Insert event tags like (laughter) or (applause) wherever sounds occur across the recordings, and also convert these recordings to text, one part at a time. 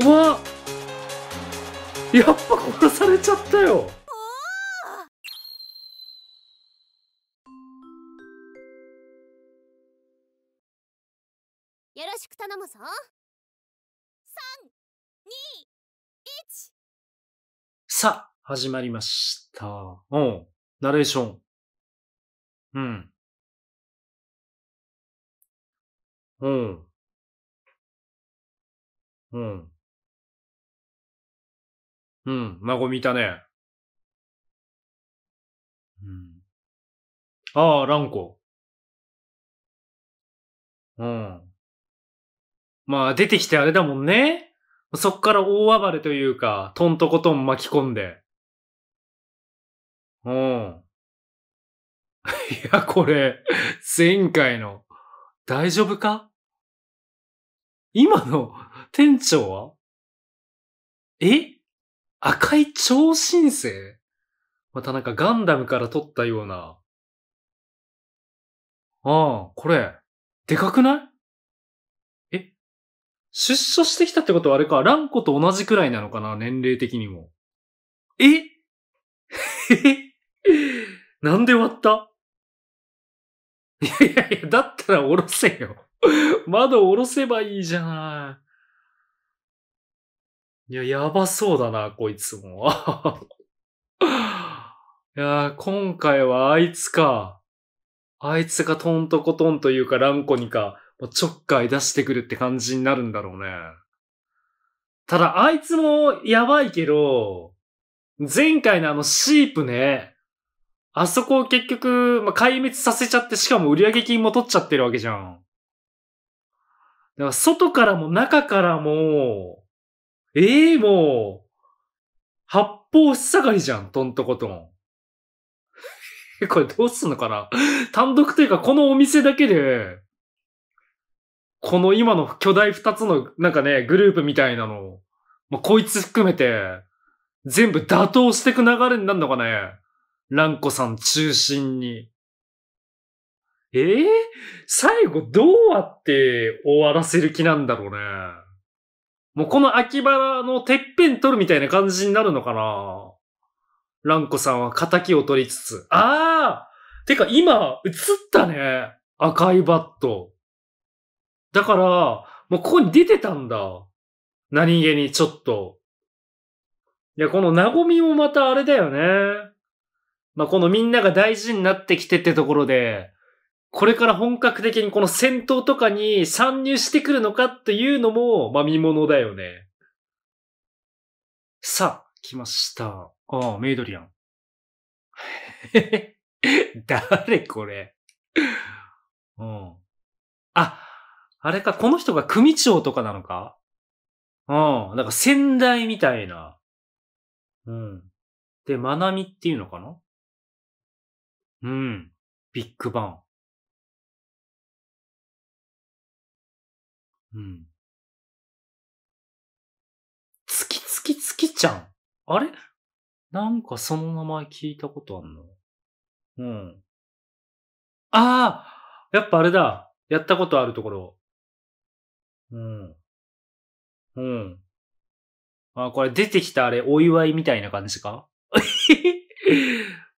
うわやっぱ殺されちゃったよよろしく頼むぞ321さあ始まりましたうんナレーションうんうんうんうん、孫見たね。うん。ああ、蘭子。うん。まあ、出てきてあれだもんね。そっから大暴れというか、とんとことん巻き込んで。うん。(laughs) いや、これ、前回の、大丈夫か今の、店長はえ赤い超新星またなんかガンダムから撮ったような。ああ、これ、でかくないえ出所してきたってことはあれか、ランコと同じくらいなのかな、年齢的にも。え (laughs) なんで割ったいやいやいや、だったらおろせよ。(laughs) 窓下ろせばいいじゃない。いや、やばそうだな、こいつも。(laughs) いや今回はあいつか。あいつがトントコトンというか、ランコにか、ちょっかい出してくるって感じになるんだろうね。ただ、あいつもやばいけど、前回のあのシープね、あそこを結局、まあ、壊滅させちゃって、しかも売上金も取っちゃってるわけじゃん。だから外からも中からも、ええー、もう、八方塞がりじゃん、とんとことん。(laughs) これどうすんのかな単独というか、このお店だけで、この今の巨大二つの、なんかね、グループみたいなの、まあ、こいつ含めて、全部打倒していく流れになるのかねランコさん中心に。ええー、最後どうやって終わらせる気なんだろうね。もうこの秋葉のてっぺん取るみたいな感じになるのかなランコさんは仇を取りつつ。ああてか今、映ったね。赤いバット。だから、もうここに出てたんだ。何気にちょっと。いや、このなごみもまたあれだよね。まあ、このみんなが大事になってきてってところで、これから本格的にこの戦闘とかに参入してくるのかっていうのも、まあ見物だよね。さあ、来ました。ああ、メイドリアン。(laughs) 誰これ。うん。あ、あれか、この人が組長とかなのかうん。なんか先代みたいな。うん。で、まなみっていうのかなうん。ビッグバン。うん。月月月ちゃんあれなんかその名前聞いたことあんのうん。ああやっぱあれだやったことあるところ。うん。うん。あ、これ出てきたあれ、お祝いみたいな感じか (laughs)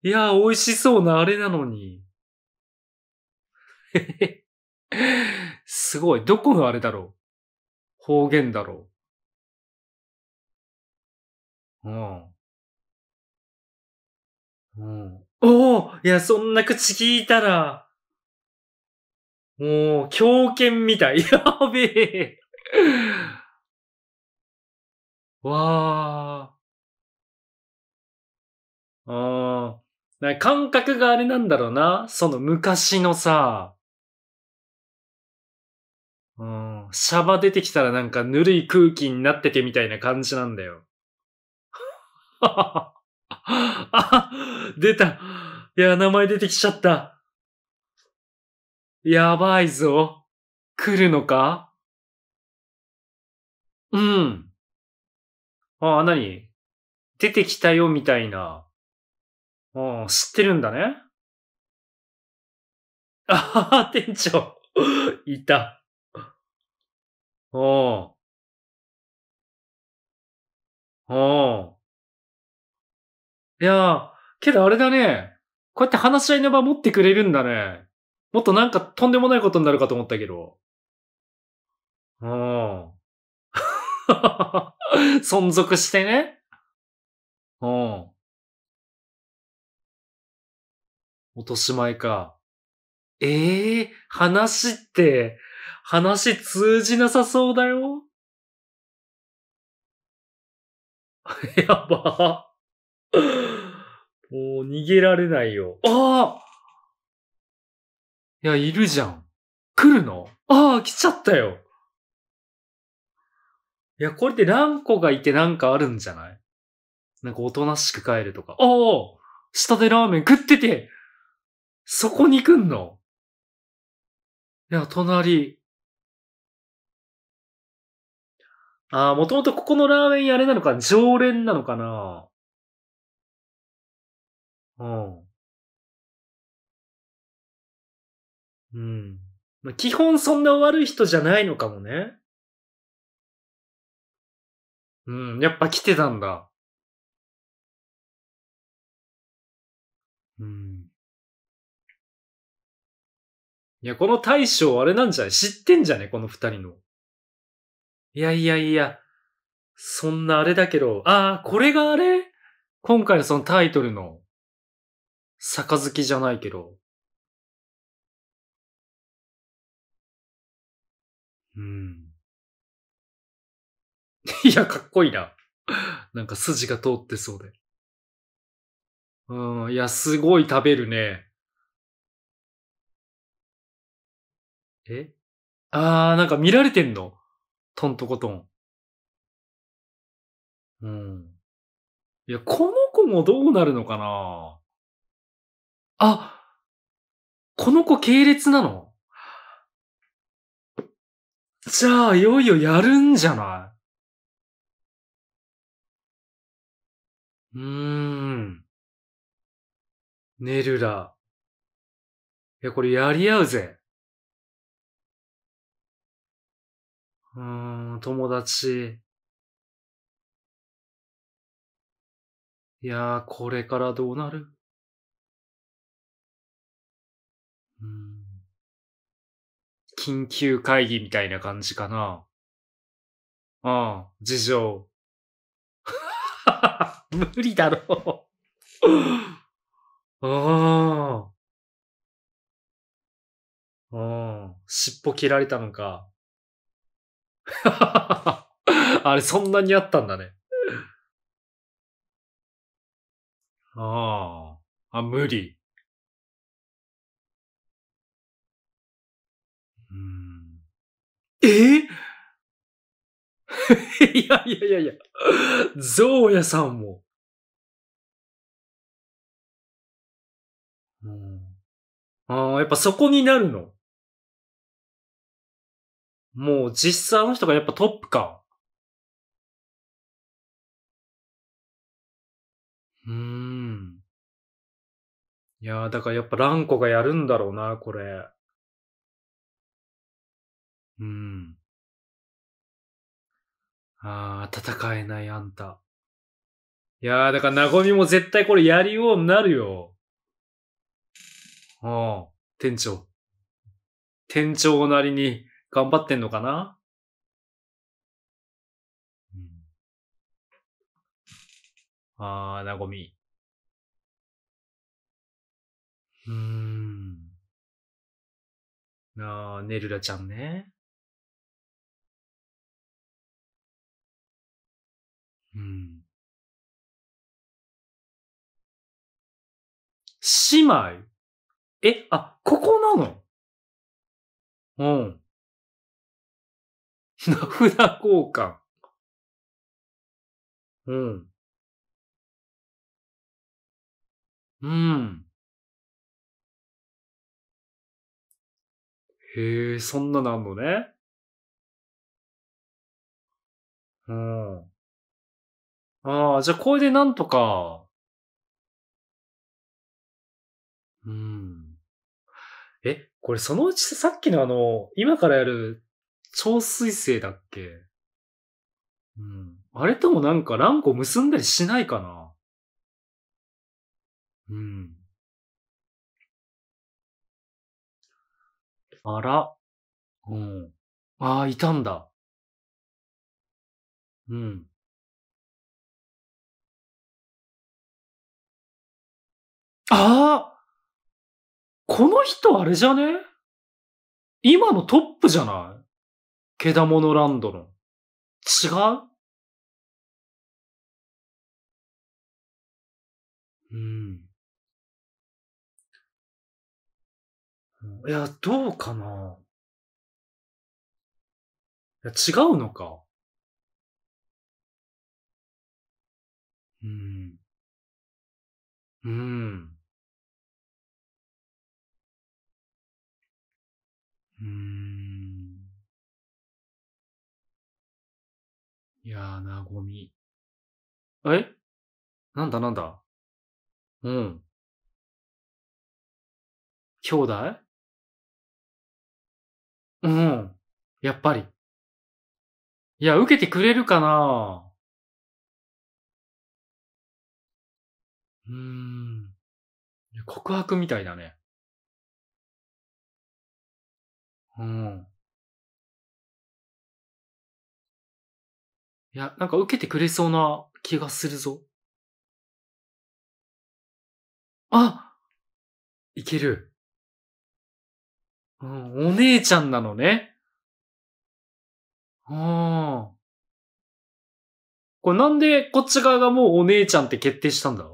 いやー、美味しそうなあれなのに。すごい。どこがあれだろう方言だろううん。うん。おおいや、そんな口聞いたら、もう、狂犬みたい。(laughs) やべえ。わあ。ああ。感覚があれなんだろうな。その昔のさ、うん。シャバ出てきたらなんかぬるい空気になっててみたいな感じなんだよ。あ、(laughs) 出た。いや、名前出てきちゃった。やばいぞ。来るのかうん。ああ、なに出てきたよ、みたいな。うん、知ってるんだね。あはは、店長。いた。おあ。おあ。いや、けどあれだね。こうやって話し合いの場持ってくれるんだね。もっとなんかとんでもないことになるかと思ったけど。うん。(laughs) 存続してね。うん。落とし前か。ええー、話って、話通じなさそうだよ。(laughs) やば。もう逃げられないよ。ああいや、いるじゃん。来るのああ、来ちゃったよ。いや、これって何個がいてなんかあるんじゃないなんかおとなしく帰るとか。ああ下でラーメン食っててそこに来んのいや、隣、ああ、もともとここのラーメン屋あれなのか、常連なのかな。うん。うん。まあ、基本そんな悪い人じゃないのかもね。うん、やっぱ来てたんだ。うん。いや、この大将あれなんじゃない知ってんじゃねこの二人の。いやいやいや、そんなあれだけど、ああ、これがあれ今回のそのタイトルの、杯じゃないけど。うん。いや、かっこいいな。なんか筋が通ってそうで。うん、いや、すごい食べるね。えああ、なんか見られてんのとんとことん。うん。いや、この子もどうなるのかなあ、この子系列なのじゃあ、いよいよやるんじゃないうーん。ネルラ。いや、これやり合うぜ。うん、友達。いやー、これからどうなるうん。緊急会議みたいな感じかな。ああ、事情。(laughs) 無理だろう (laughs) ああ。うん。尻尾切られたのか。(laughs) あれ、そんなにあったんだね。ああ。あ、無理。うん。え (laughs) いやいやいやいや。ゾウヤさんも。うん。ああ、やっぱそこになるの。もう実際の人がやっぱトップか。うーん。いやー、だからやっぱランコがやるんだろうな、これ。うん。あー、戦えないあんた。いやー、だからなごみも絶対これやりようになるよ。ああ、店長。店長なりに頑張ってんのかなうん。あー、なごみ。うーん。あー、ねるらちゃんね。うん。姉妹え、あ、ここなのうん。名札交換。うん。うん。へえ、そんななんのね。うん。ああ、じゃあこれでなんとか。うん。え、これそのうちさっきのあの、今からやる超水星だっけうん。あれともなんか乱ン結んだりしないかなうん。あら。うん。ああ、いたんだ。うん。ああこの人あれじゃね今のトップじゃないけだものランドの。違ううん。いや、どうかないや、違うのか。うん。うん。うん。いやー、なごみ。えなんだなんだうん。兄弟うん。やっぱり。いや、受けてくれるかなうーん。告白みたいだね。うん。いや、なんか受けてくれそうな気がするぞ。あいける。うん、お姉ちゃんなのね。うん。これなんでこっち側がもうお姉ちゃんって決定したんだ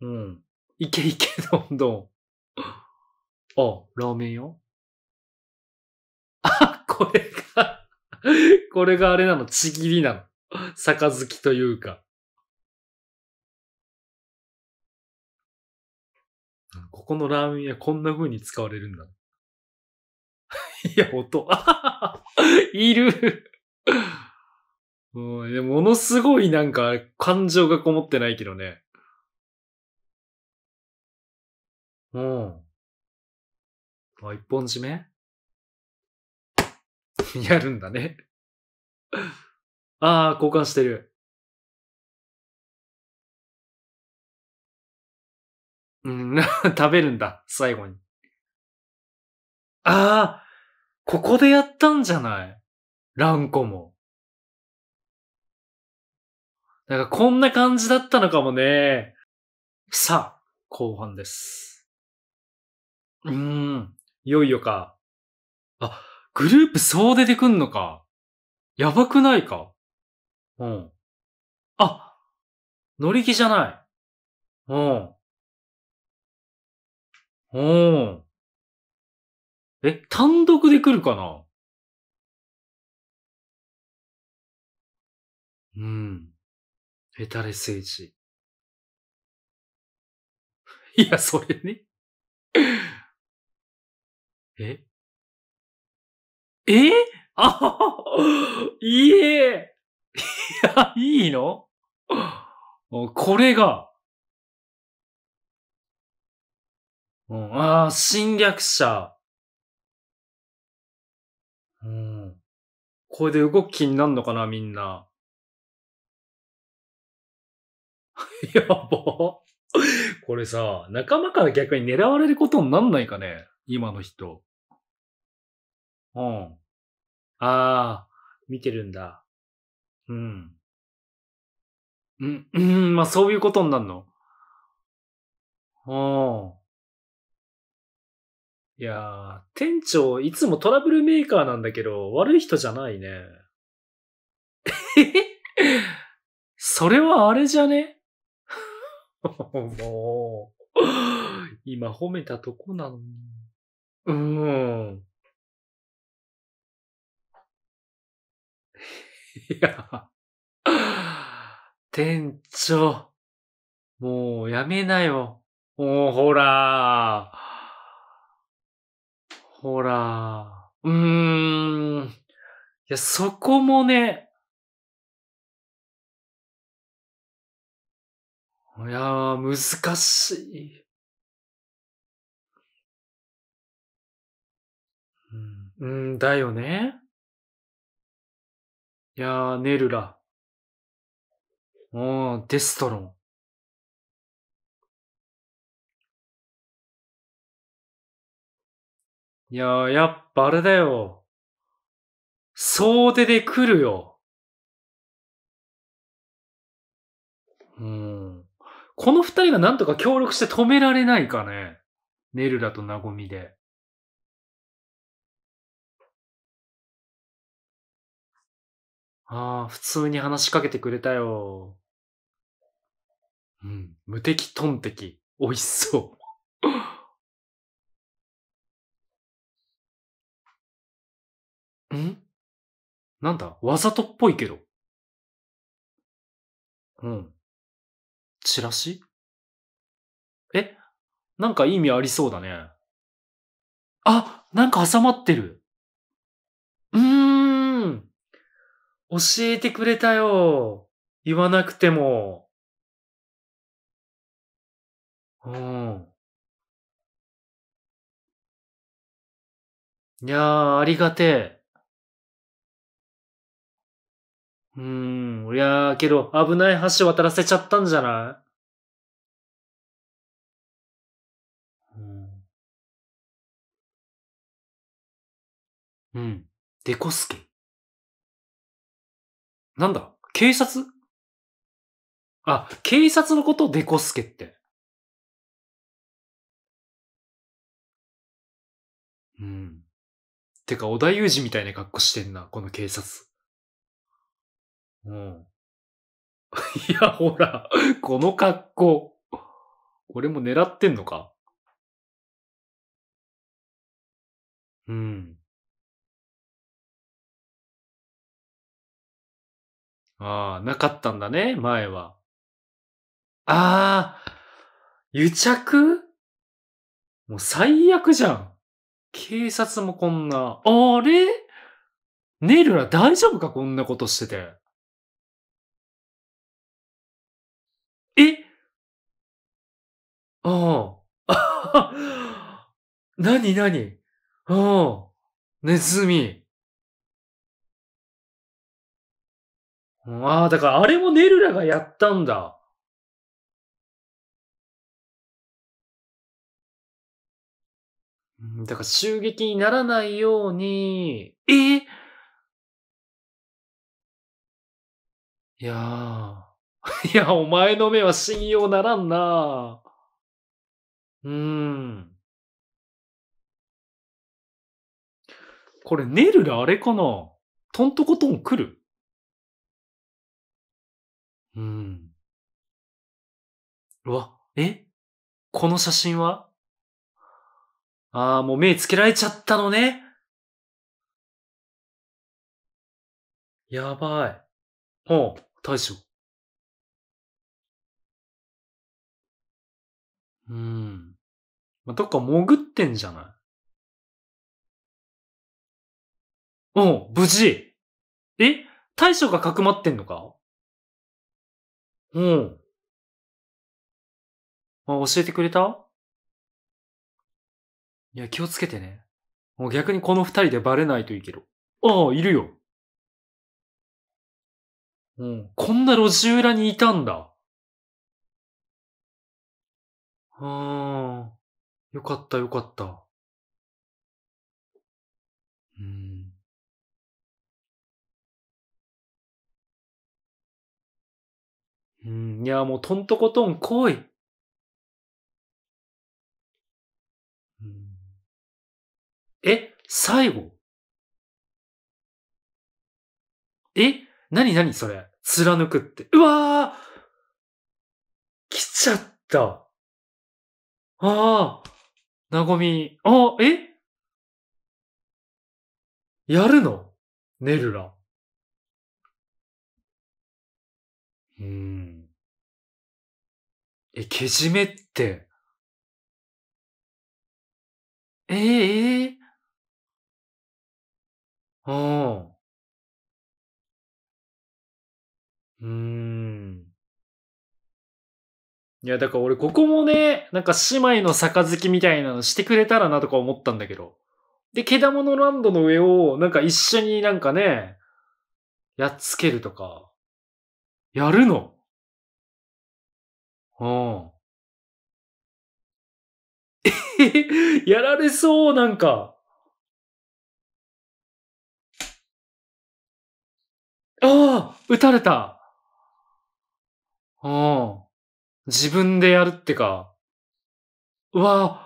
うん。いけいけ、どんどん。あ、ラーメン屋あ、これが (laughs) これがあれなの、ちぎりなの。杯というか。ここのラーメン屋こんな風に使われるんだ。(laughs) いや、音。(laughs) いる。いや。ものすごいなんか感情がこもってないけどね。うん。あ、一本締めやるんだね (laughs) ああ、交換してる。うん、(laughs) 食べるんだ、最後に。ああ、ここでやったんじゃないランコも。なんかこんな感じだったのかもね。さあ、後半です。うーん、いよいよか。あ、グループ総出てくんのか。やばくないか。うん。あ、乗り気じゃない。うん。うん。え、単独で来るかなうん。ヘタレ政治。いや、それね (laughs) ええあ (laughs) いえいや、(laughs) いいのこれが、うん、ああ、侵略者。うん。これで動く気になるのかな、みんな。(laughs) やば。これさ、仲間から逆に狙われることになんないかね今の人。うん。ああ、見てるんだ。うん。うん、うん、まあそういうことになるの。うん。いやー、店長、いつもトラブルメーカーなんだけど、悪い人じゃないね。(laughs) それはあれじゃね (laughs) もう、(laughs) 今褒めたとこなのに。うーん。いや、店長、もうやめなよ。もうほら、ほら、うーん。いや、そこもね、いやー、難しい。うん、だよね。いやー、ネルラ。おー、デストロン。いやー、やっぱあれだよ。総出で来るよ。うん。この二人がなんとか協力して止められないかね。ネルラとナゴミで。ああ、普通に話しかけてくれたよ。うん、無敵トンテキ。美味しそう。んなんだわざとっぽいけど。うん。チラシえなんか意味ありそうだね。あなんか挟まってる。うーん教えてくれたよ。言わなくても。うん。いやあ、ありがてえ。うーん、いや、けど危ない橋渡らせちゃったんじゃないうん。うん。でこすけ。なんだ警察あ、警察のことデコスケって。うん。てか、小田裕二みたいな格好してんな、この警察。うん。(laughs) いや、ほら、この格好。俺も狙ってんのかうん。ああ、なかったんだね、前は。ああ、癒着もう最悪じゃん。警察もこんな、あれネイルラ大丈夫かこんなことしてて。えあ (laughs) あ。なになにああ。ネズミ。ああ、だからあれもネルラがやったんだ。だから襲撃にならないように、えいやー。(laughs) いや、お前の目は信用ならんなうん。これ、ネルラあれかなトントコトン来るうん。うわ、えこの写真はああ、もう目つけられちゃったのね。やばい。ほう、大将。うん。まあ、どっか潜ってんじゃないおう、無事。え大将がかくまってんのかうん。あ、教えてくれたいや、気をつけてね。もう逆にこの二人でバレないといいけど。ああ、いるよ。うん。こんな路地裏にいたんだ。ああ、よかったよかった。うん。うん、いや、もうとんとことん来い。うん、え、最後え、なになにそれ貫くって。うわー来ちゃった。ああ、なごみ、あ、えやるのネルラ。うん。え、けじめって。えええー、おうん。いや、だから俺ここもね、なんか姉妹の杯みたいなのしてくれたらなとか思ったんだけど。で、ケダモノランドの上を、なんか一緒になんかね、やっつけるとか、やるのうん。(laughs) やられそう、なんか。ああ、撃たれた。うん。自分でやるってか。うわ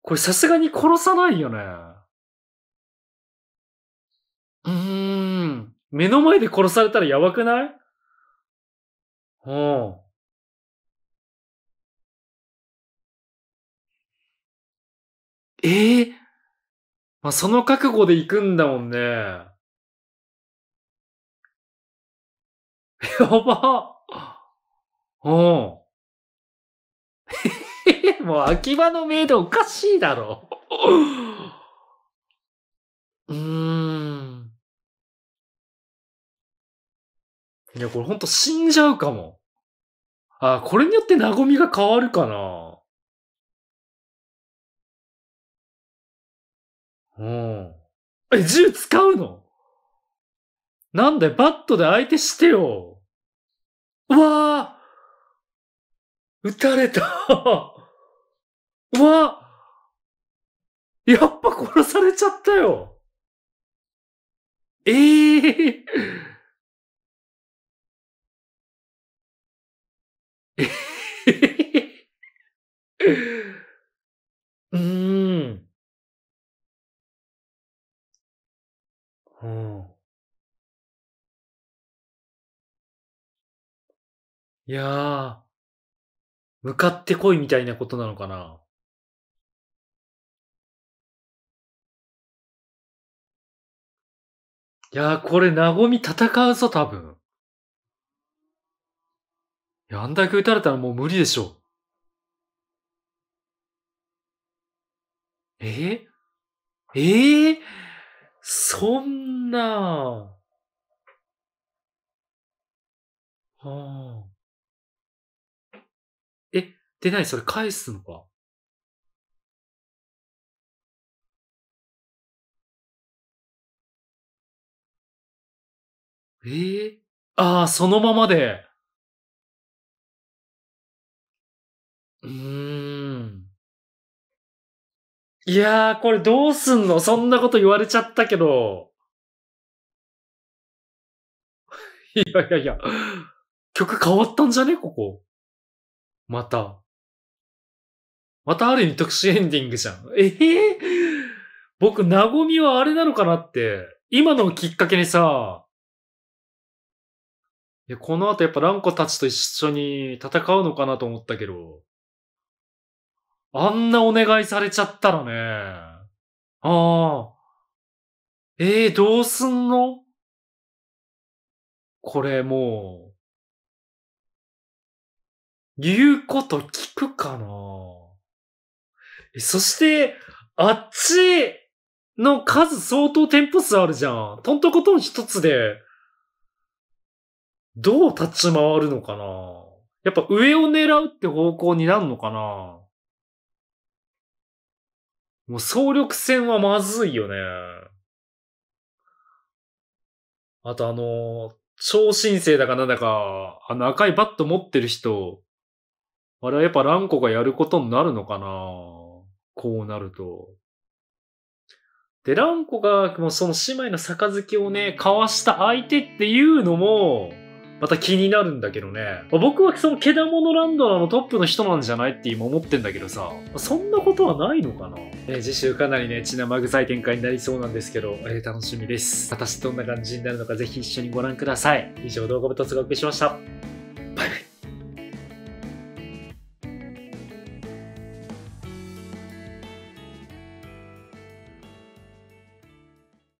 これさすがに殺さないよね。うーん。目の前で殺されたらやばくないうん。ええー、まあ、その覚悟で行くんだもんね。(laughs) やばうん。(laughs) もう秋葉のメイドおかしいだろ。うーん。いや、これほんと死んじゃうかも。あ、これによって和みが変わるかな。うん。え、銃使うのなんだよ、バットで相手してよ。うわぁ撃たれたうわやっぱ殺されちゃったよええー、ええいやー、向かってこいみたいなことなのかな。いやー、これ、なごみ戦うぞ、多分。いや、あんだけ打たれたらもう無理でしょ。えええー、そんなはあ。で、何それ返すのかええー、ああ、そのままで。うーん。いやー、これどうすんのそんなこと言われちゃったけど。(laughs) いやいやいや、曲変わったんじゃねここ。また。またある意味特殊エンディングじゃん。えー、僕、なごみはあれなのかなって、今のきっかけにさ、いや、この後やっぱランコたちと一緒に戦うのかなと思ったけど、あんなお願いされちゃったらね、ああ、ええー、どうすんのこれもう、言うこと聞くかなそして、あっちの数相当店舗数あるじゃん。とんとことん一つで、どう立ち回るのかなやっぱ上を狙うって方向になるのかなもう総力戦はまずいよね。あとあの、超新星だかなんだか、あの赤いバット持ってる人、あれはやっぱランコがやることになるのかなこうなると。で、ランコが、もうその姉妹の杯をね、交わした相手っていうのも、また気になるんだけどね。僕はそのケダモノランドラのトップの人なんじゃないって今思ってんだけどさ。そんなことはないのかな、え次週かなりね、血生臭い展開になりそうなんですけど、えー、楽しみです。果たしてどんな感じになるのかぜひ一緒にご覧ください。以上、動画部と学しました。バイバイ。